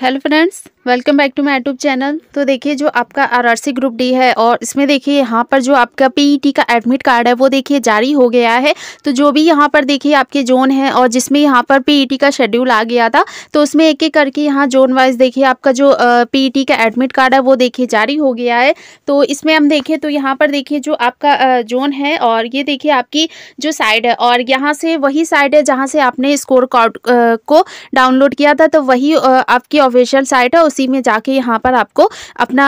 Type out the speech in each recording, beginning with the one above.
hello friends welcome back to my YouTube channel तो देखिए जो आपका आरआरसी ग्रुप डी है और इसमें देखिए यहाँ पर जो आपका पीईटी का एडमिट कार्ड है वो देखिए जारी हो गया है तो जो भी यहाँ पर देखिए आपके जोन है और जिसमें यहाँ पर पीईटी का शेड्यूल आ गया था तो उसमें एक एक करके यहाँ जोन वाइज देखिए आपका जो पी का एडमिट कार्ड है वो देखिए जारी हो गया है तो इसमें हम देखें तो यहाँ पर देखिए जो आपका जोन है और ये देखिए आपकी जो साइड है और यहाँ से वही साइड है जहाँ से आपने स्कोर कार्ड को डाउनलोड किया था तो वही आपकी ऑफिशियल साइट है उसी में जाके यहाँ पर आपको अपना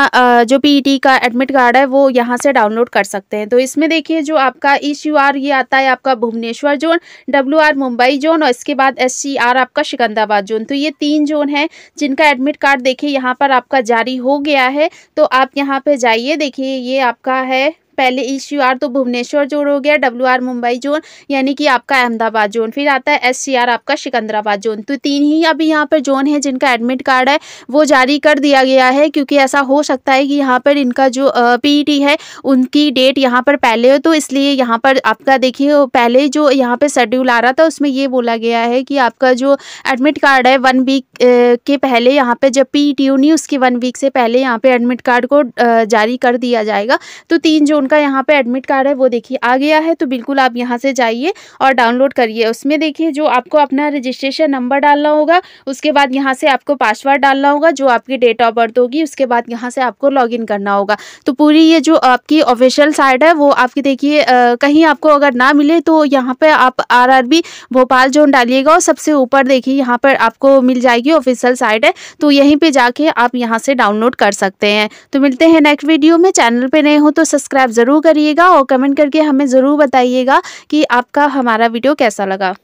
जो पी e का एडमिट कार्ड है वो यहाँ से डाउनलोड कर सकते हैं तो इसमें देखिए जो आपका इश यू आर ये आता है आपका Bhubaneswar zone W R Mumbai zone और इसके बाद एस सी आर आपका सिकंदराबाद जोन तो ये तीन जोन है जिनका एडमिट कार्ड देखिए यहाँ पर आपका जारी हो गया है तो आप यहाँ पर जाइए देखिए ये आपका है पहले ई यू आर तो भुवनेश्वर जोन हो गया डब्ल्यू आर मुंबई जोन यानी कि आपका अहमदाबाद जोन फिर आता है एस सी आर आपका सिकंदराबाद जोन तो तीन ही अभी यहाँ पर जोन है जिनका एडमिट कार्ड है वो जारी कर दिया गया है क्योंकि ऐसा हो सकता है कि यहाँ पर इनका जो पी e है उनकी डेट यहाँ पर पहले हो तो इसलिए यहाँ पर आपका देखिए पहले जो यहाँ पर शेड्यूल आ रहा था उसमें ये बोला गया है कि आपका जो एडमिट कार्ड है वन वीक के पहले यहाँ पर जब पी टी उसकी वन वीक से पहले यहाँ पर एडमिट कार्ड को जारी कर दिया जाएगा तो तीन जोन उनका यहाँ पे एडमिट कार्ड है वो देखिए आ गया है तो बिल्कुल आप यहाँ से जाइए और डाउनलोड करिए उसमें देखिए जो आपको अपना रजिस्ट्रेशन नंबर डालना होगा उसके बाद यहाँ से आपको पासवर्ड डालना होगा जो आपकी डेट ऑफ बर्थ होगी उसके बाद यहाँ से आपको लॉग करना होगा तो पूरी ये जो आपकी ऑफिशियल साइट है वो आपकी देखिए कहीं आपको अगर ना मिले तो यहाँ पर आप आर भोपाल जोन डालिएगा और सबसे ऊपर देखिए यहाँ पर आपको मिल जाएगी ऑफिशियल साइट है तो यहीं पर जाके आप यहाँ से डाउनलोड कर सकते हैं तो मिलते हैं नेक्स्ट वीडियो में चैनल पर नए हो तो सब्सक्राइब ज़रूर करिएगा और कमेंट करके हमें ज़रूर बताइएगा कि आपका हमारा वीडियो कैसा लगा